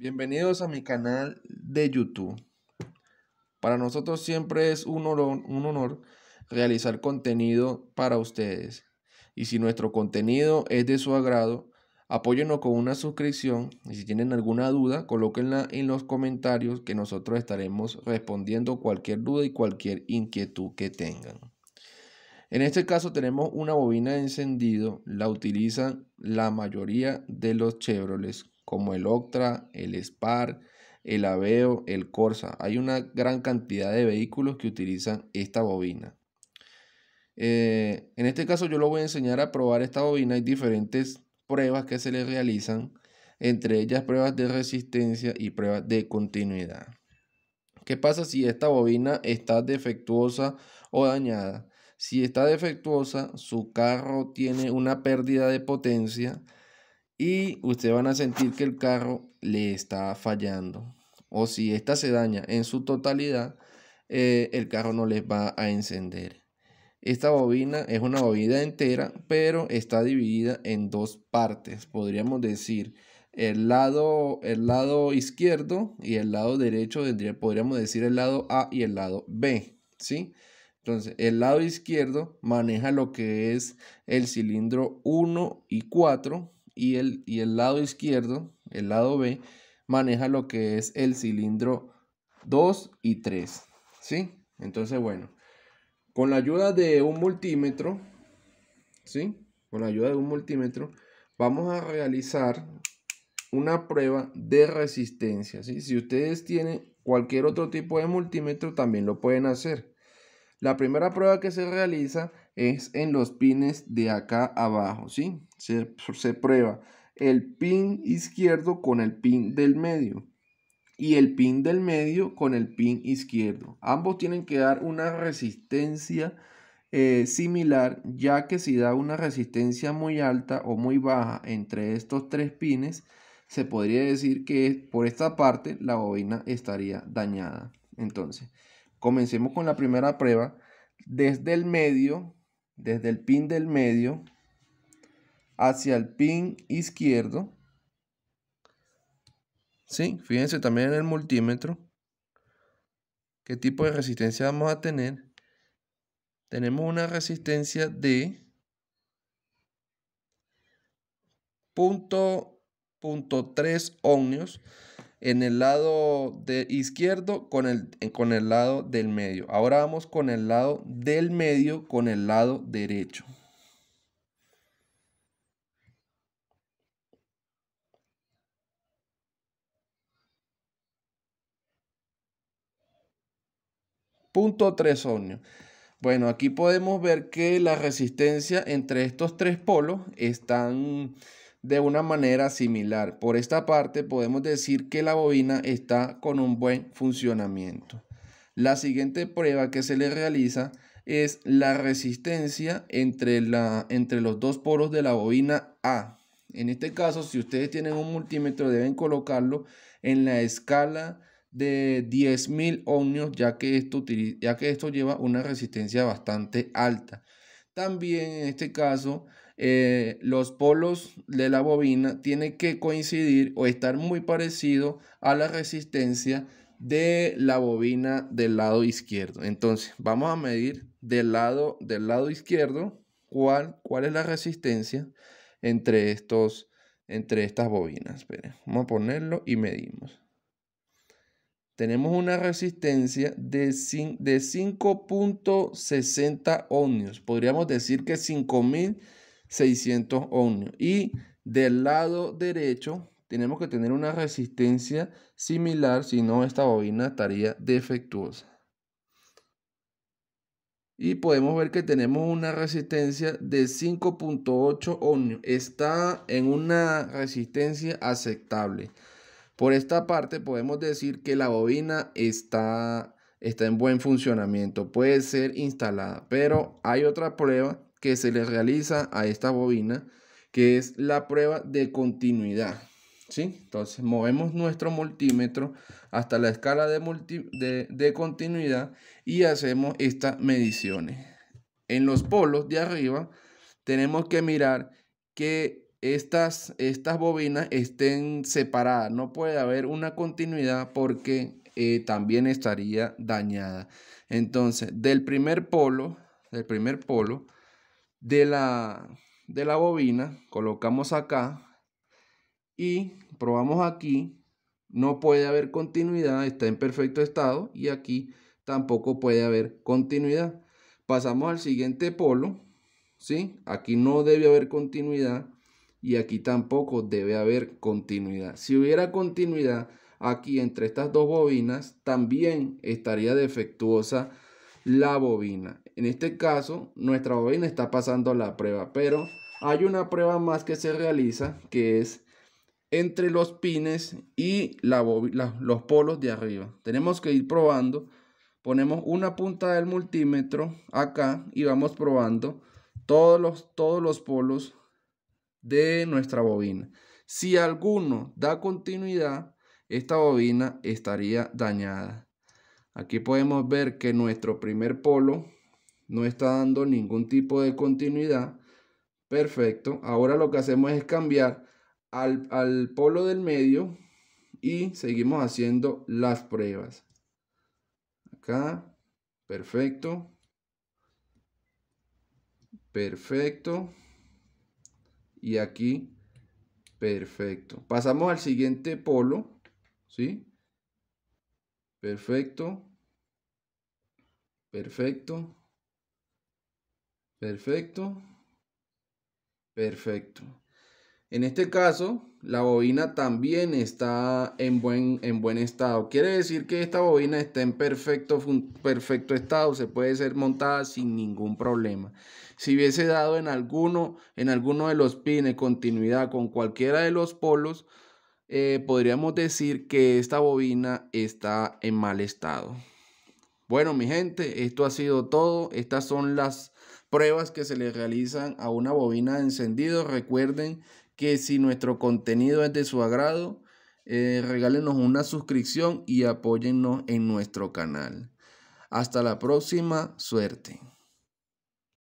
Bienvenidos a mi canal de YouTube. Para nosotros siempre es un honor, realizar contenido para ustedes. Y si nuestro contenido es de su agrado, apóyenos con una suscripción. Y si tienen alguna duda, colóquenla en los comentarios que nosotros estaremos respondiendo cualquier duda y cualquier inquietud que tengan. En este caso tenemos una bobina de encendido, la utilizan la mayoría de los Chevrolet como el Octra, el Spar, el Aveo, el Corsa. Hay una gran cantidad de vehículos que utilizan esta bobina. Eh, en este caso yo lo voy a enseñar a probar esta bobina. Hay diferentes pruebas que se le realizan, entre ellas pruebas de resistencia y pruebas de continuidad. ¿Qué pasa si esta bobina está defectuosa o dañada? Si está defectuosa, su carro tiene una pérdida de potencia, y ustedes van a sentir que el carro le está fallando. O si esta se daña en su totalidad, eh, el carro no les va a encender. Esta bobina es una bobina entera, pero está dividida en dos partes. Podríamos decir, el lado, el lado izquierdo y el lado derecho, podríamos decir el lado A y el lado B, ¿sí? Entonces, el lado izquierdo maneja lo que es el cilindro 1 y 4, y el, y el lado izquierdo, el lado B, maneja lo que es el cilindro 2 y 3. ¿Sí? Entonces, bueno, con la ayuda de un multímetro, ¿sí? Con la ayuda de un multímetro, vamos a realizar una prueba de resistencia. ¿sí? Si ustedes tienen cualquier otro tipo de multímetro, también lo pueden hacer. La primera prueba que se realiza es en los pines de acá abajo, ¿sí? Se, prueba el pin izquierdo con el pin del medio y el pin del medio con el pin izquierdo. Ambos tienen que dar una resistencia eh, similar, ya que si da una resistencia muy alta o muy baja entre estos tres pines, se podría decir que por esta parte la bobina estaría dañada. Entonces, comencemos con la primera prueba. Desde el medio, desde el pin del medio, hacia el pin izquierdo. ¿Sí? Fíjense también en el multímetro. ¿Qué tipo de resistencia vamos a tener? Tenemos una resistencia de punto, punto 3 ohmios en el lado de izquierdo con el, con el lado del medio. Ahora vamos con el lado del medio con el lado derecho. Punto 3 ohmios. Bueno, aquí podemos ver que la resistencia entre estos tres polos están de una manera similar. Por esta parte podemos decir que la bobina está con un buen funcionamiento. La siguiente prueba que se le realiza es la resistencia entre, la, entre los dos polos de la bobina A. En este caso, si ustedes tienen un multímetro, deben colocarlo en la escala de 10.000 ohmios, ya que, esto ya que esto lleva una resistencia bastante alta. También en este caso, eh, los polos de la bobina tienen que coincidir o estar muy parecido. a la resistencia de la bobina del lado izquierdo. Entonces, vamos a medir del lado, del lado izquierdo cuál, cuál es la resistencia entre, estos, entre estas bobinas. vamos a ponerlo y medimos tenemos una resistencia de, 5.60 ohmios. Podríamos decir que 5.600 ohmios. Y del lado derecho tenemos que tener una resistencia similar, si no esta bobina estaría defectuosa. Y podemos ver que tenemos una resistencia de 5.8 ohmios. Está en una resistencia aceptable. Por esta parte podemos decir que la bobina está, está en buen funcionamiento, puede ser instalada, pero hay otra prueba que se le realiza a esta bobina, que es la prueba de continuidad. ¿sí? Entonces movemos nuestro multímetro hasta la escala de, de, de, continuidad y hacemos estas mediciones. En los polos de arriba tenemos que mirar que estas, estas bobinas estén separadas. No puede haber una continuidad porque eh, también estaría dañada. Entonces, del primer polo, del primer polo de la, de la bobina, colocamos acá y probamos aquí. No puede haber continuidad, está en perfecto estado y aquí tampoco puede haber continuidad. Pasamos al siguiente polo, ¿sí? Aquí no debe haber continuidad y aquí tampoco debe haber continuidad. Si hubiera continuidad aquí entre estas dos bobinas, también estaría defectuosa la bobina. En este caso, nuestra bobina está pasando la prueba, pero hay una prueba más que se realiza que es entre los pines y la los polos de arriba. Tenemos que ir probando. Ponemos una punta del multímetro acá y vamos probando todos los, todos los polos de nuestra bobina. Si alguno da continuidad, esta bobina estaría dañada. Aquí podemos ver que nuestro primer polo no está dando ningún tipo de continuidad. Perfecto. Ahora lo que hacemos es cambiar al, al polo del medio y seguimos haciendo las pruebas. Acá. Perfecto. Perfecto y aquí. Perfecto. Pasamos al siguiente polo, ¿sí? Perfecto. Perfecto. Perfecto. Perfecto. En este caso, la bobina también está en buen, en buen estado. Quiere decir que esta bobina está en perfecto, perfecto estado. Se puede ser montada sin ningún problema. Si hubiese dado en alguno, en alguno de los pines continuidad con cualquiera de los polos, eh, podríamos decir que esta bobina está en mal estado. Bueno, mi gente, esto ha sido todo. Estas son las pruebas que se le realizan a una bobina de encendido. Recuerden que si nuestro contenido es de su agrado, eh, regálenos una suscripción y apóyennos en nuestro canal. Hasta la próxima, suerte.